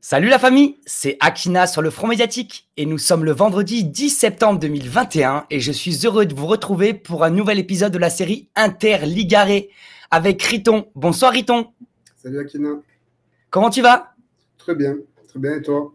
Salut la famille, c'est Akina sur le front médiatique et nous sommes le vendredi 10 septembre 2021 et je suis heureux de vous retrouver pour un nouvel épisode de la série Interligaré avec Riton. Bonsoir Riton. Salut Akina. Comment tu vas Très bien, très bien et toi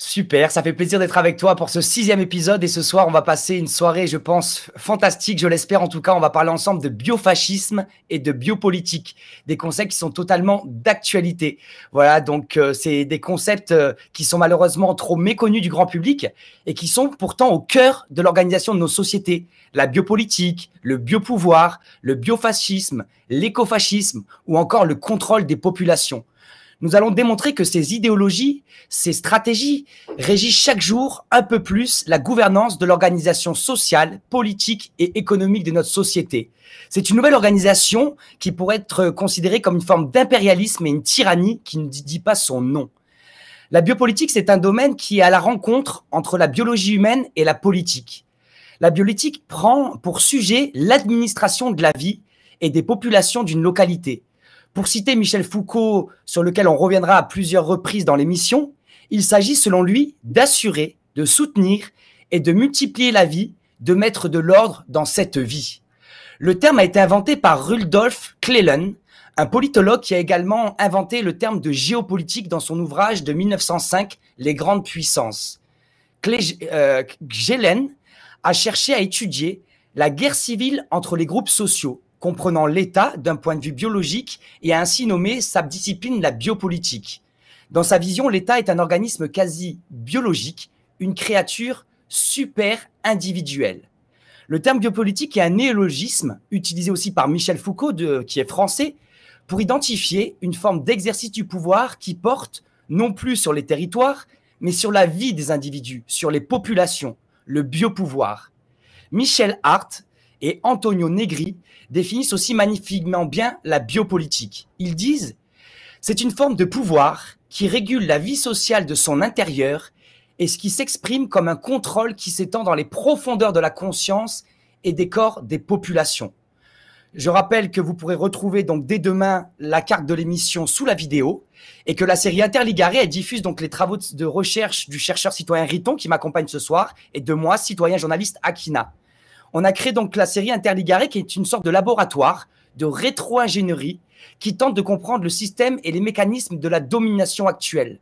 Super, ça fait plaisir d'être avec toi pour ce sixième épisode et ce soir on va passer une soirée, je pense, fantastique, je l'espère en tout cas, on va parler ensemble de biofascisme et de biopolitique, des concepts qui sont totalement d'actualité. Voilà, donc euh, c'est des concepts euh, qui sont malheureusement trop méconnus du grand public et qui sont pourtant au cœur de l'organisation de nos sociétés. La biopolitique, le biopouvoir, le biofascisme, l'écofascisme ou encore le contrôle des populations. Nous allons démontrer que ces idéologies, ces stratégies régissent chaque jour un peu plus la gouvernance de l'organisation sociale, politique et économique de notre société. C'est une nouvelle organisation qui pourrait être considérée comme une forme d'impérialisme et une tyrannie qui ne dit pas son nom. La biopolitique, c'est un domaine qui est à la rencontre entre la biologie humaine et la politique. La biopolitique prend pour sujet l'administration de la vie et des populations d'une localité. Pour citer Michel Foucault, sur lequel on reviendra à plusieurs reprises dans l'émission, il s'agit selon lui d'assurer, de soutenir et de multiplier la vie, de mettre de l'ordre dans cette vie. Le terme a été inventé par Rudolf Klellen, un politologue qui a également inventé le terme de géopolitique dans son ouvrage de 1905, Les grandes puissances. Klellen euh, a cherché à étudier la guerre civile entre les groupes sociaux, comprenant l'État d'un point de vue biologique et a ainsi nommé sa discipline la biopolitique. Dans sa vision, l'État est un organisme quasi biologique, une créature super individuelle. Le terme biopolitique est un néologisme utilisé aussi par Michel Foucault, qui est français, pour identifier une forme d'exercice du pouvoir qui porte non plus sur les territoires, mais sur la vie des individus, sur les populations, le biopouvoir. Michel Hart et Antonio Negri définissent aussi magnifiquement bien la biopolitique. Ils disent c'est une forme de pouvoir qui régule la vie sociale de son intérieur et ce qui s'exprime comme un contrôle qui s'étend dans les profondeurs de la conscience et des corps des populations. Je rappelle que vous pourrez retrouver donc dès demain la carte de l'émission sous la vidéo et que la série Interligarée diffuse donc les travaux de recherche du chercheur citoyen Riton qui m'accompagne ce soir et de moi, citoyen journaliste Akina. On a créé donc la série Interligaré, qui est une sorte de laboratoire de rétro-ingénierie qui tente de comprendre le système et les mécanismes de la domination actuelle.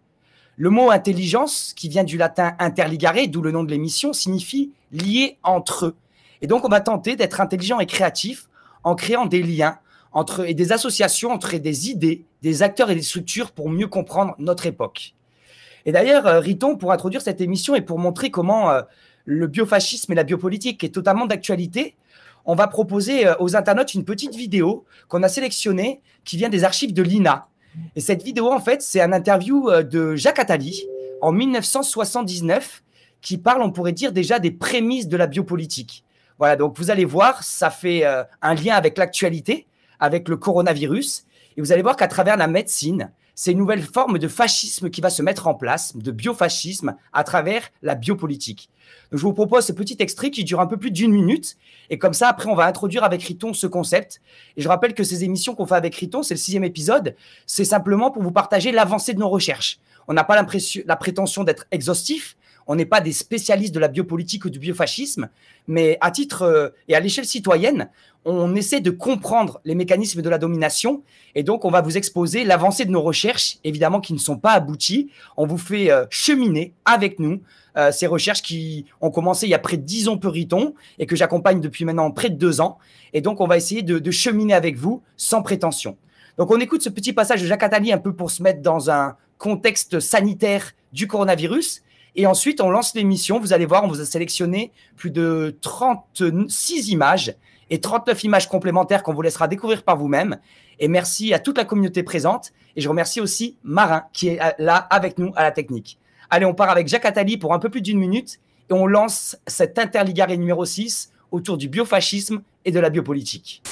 Le mot intelligence, qui vient du latin interligaré, d'où le nom de l'émission, signifie lié entre eux. Et donc, on va tenter d'être intelligent et créatif en créant des liens entre, et des associations entre des idées, des acteurs et des structures pour mieux comprendre notre époque. Et d'ailleurs, euh, Riton, pour introduire cette émission et pour montrer comment euh, le biofascisme et la biopolitique, est totalement d'actualité, on va proposer euh, aux internautes une petite vidéo qu'on a sélectionnée qui vient des archives de l'INA. Et cette vidéo, en fait, c'est un interview euh, de Jacques Attali en 1979 qui parle, on pourrait dire, déjà des prémices de la biopolitique. Voilà, donc vous allez voir, ça fait euh, un lien avec l'actualité, avec le coronavirus. Et vous allez voir qu'à travers la médecine, c'est une nouvelle forme de fascisme qui va se mettre en place, de biofascisme, à travers la biopolitique. je vous propose ce petit extrait qui dure un peu plus d'une minute. Et comme ça, après, on va introduire avec Riton ce concept. Et je rappelle que ces émissions qu'on fait avec Riton, c'est le sixième épisode, c'est simplement pour vous partager l'avancée de nos recherches. On n'a pas la prétention d'être exhaustif, on n'est pas des spécialistes de la biopolitique ou du biofascisme, mais à titre euh, et à l'échelle citoyenne, on essaie de comprendre les mécanismes de la domination. Et donc, on va vous exposer l'avancée de nos recherches, évidemment, qui ne sont pas abouties. On vous fait euh, cheminer avec nous euh, ces recherches qui ont commencé il y a près de 10 ans, Puriton, et que j'accompagne depuis maintenant près de deux ans. Et donc, on va essayer de, de cheminer avec vous sans prétention. Donc, on écoute ce petit passage de Jacques Attali un peu pour se mettre dans un contexte sanitaire du coronavirus et ensuite, on lance l'émission. Vous allez voir, on vous a sélectionné plus de 36 images et 39 images complémentaires qu'on vous laissera découvrir par vous-même. Et merci à toute la communauté présente. Et je remercie aussi Marin qui est là avec nous à la technique. Allez, on part avec Jacques Attali pour un peu plus d'une minute et on lance cette Interligaré numéro 6 autour du biofascisme et de la biopolitique.